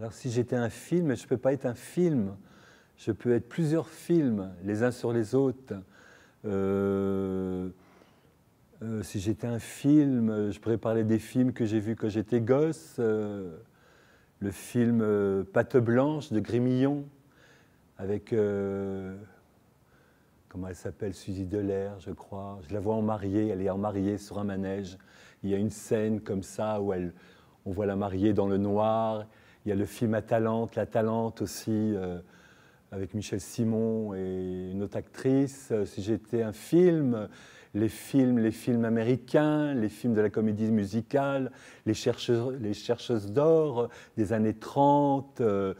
Alors si j'étais un film, je ne peux pas être un film. Je peux être plusieurs films, les uns sur les autres. Euh, euh, si j'étais un film, je pourrais parler des films que j'ai vus quand j'étais gosse. Euh, le film Pâte blanche de Grémillon, avec, comment elle s'appelle, Suzy Delair, je crois. Je la vois en mariée, elle est en mariée sur un manège. Il y a une scène comme ça où on voit la mariée dans le noir, il y a le film Atalante, Talente, La Talente aussi, euh, avec Michel Simon et une autre actrice. Euh, si j'étais un film, les films, les films américains, les films de la comédie musicale, les, chercheurs, les chercheuses d'or des années 30, euh,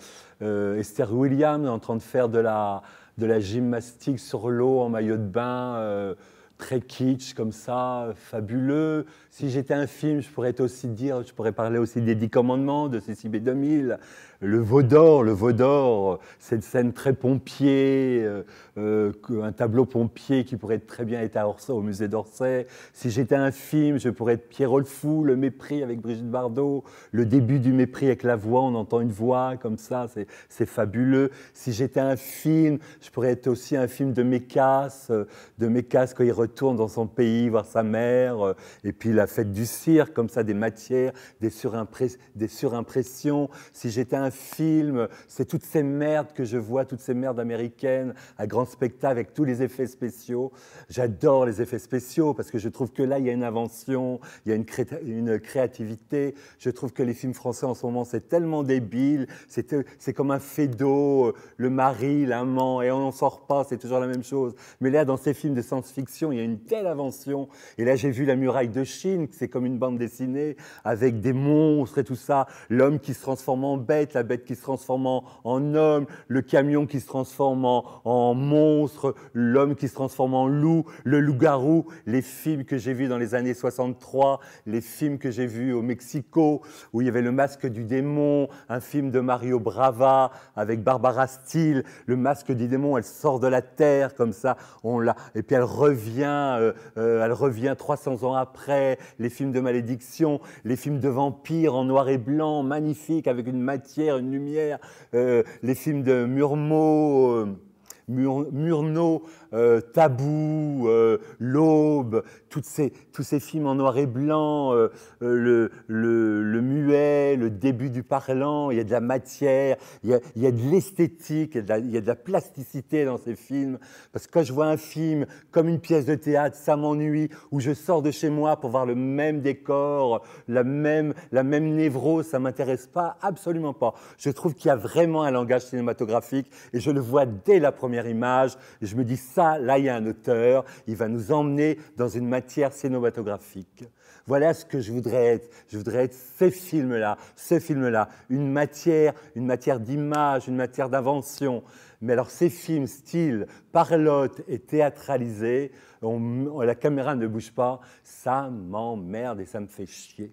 Esther Williams en train de faire de la, de la gymnastique sur l'eau en maillot de bain très kitsch comme ça, fabuleux. Si j'étais un film, je pourrais aussi dire, je pourrais parler aussi des Dix Commandements de Cécile 2000 le Vaudor, le Vaudor. cette scène très pompier, euh, euh, un tableau pompier qui pourrait très bien être à Orsay, au musée d'Orsay. Si j'étais un film, je pourrais être pierre le Fou, le mépris avec Brigitte Bardot, le début du mépris avec la voix, on entend une voix comme ça, c'est fabuleux. Si j'étais un film, je pourrais être aussi un film de Mécasse, euh, de Mécasse quand il tourne dans son pays voir sa mère, euh, et puis la fête du cirque, comme ça, des matières, des, des surimpressions. Si j'étais un film, c'est toutes ces merdes que je vois, toutes ces merdes américaines, à grand spectacle avec tous les effets spéciaux. J'adore les effets spéciaux parce que je trouve que là, il y a une invention, il y a une, cré une créativité. Je trouve que les films français en ce moment, c'est tellement débile, c'est comme un d'eau, le mari, l'amant, et on n'en sort pas, c'est toujours la même chose. Mais là, dans ces films de science-fiction, il y a une telle invention. Et là, j'ai vu la muraille de Chine, c'est comme une bande dessinée avec des monstres et tout ça. L'homme qui se transforme en bête, la bête qui se transforme en, homme, le camion qui se transforme en, en monstre, l'homme qui se transforme en loup, le loup-garou, les films que j'ai vus dans les années 63, les films que j'ai vus au Mexico, où il y avait le masque du démon, un film de Mario Brava avec Barbara Steele, le masque du démon, elle sort de la terre comme ça, on l'a, et puis elle revient euh, euh, elle revient 300 ans après, les films de malédiction, les films de vampires en noir et blanc, magnifiques, avec une matière, une lumière, euh, les films de Murmou, Murnau, Tabou, L'Aube, ces, tous ces films en noir et blanc, le, le début du parlant, il y a de la matière, il y a, de l'esthétique, il, y a de la plasticité dans ces films. Parce que quand je vois un film comme une pièce de théâtre, ça m'ennuie, ou je sors de chez moi pour voir le même décor, la même, la même névrose, ça m'intéresse pas, absolument pas. Je trouve qu'il y a vraiment un langage cinématographique et je le vois dès la première image. Et je me dis, ça, là, il y a un auteur, il va nous emmener dans une matière cinématographique. Voilà ce que je voudrais être. Je voudrais être ces films-là, ces films-là. Une matière, une matière d'image, une matière d'invention. Mais alors ces films, style parlotte et théâtralisé, la caméra ne bouge pas, ça m'emmerde et ça me fait chier.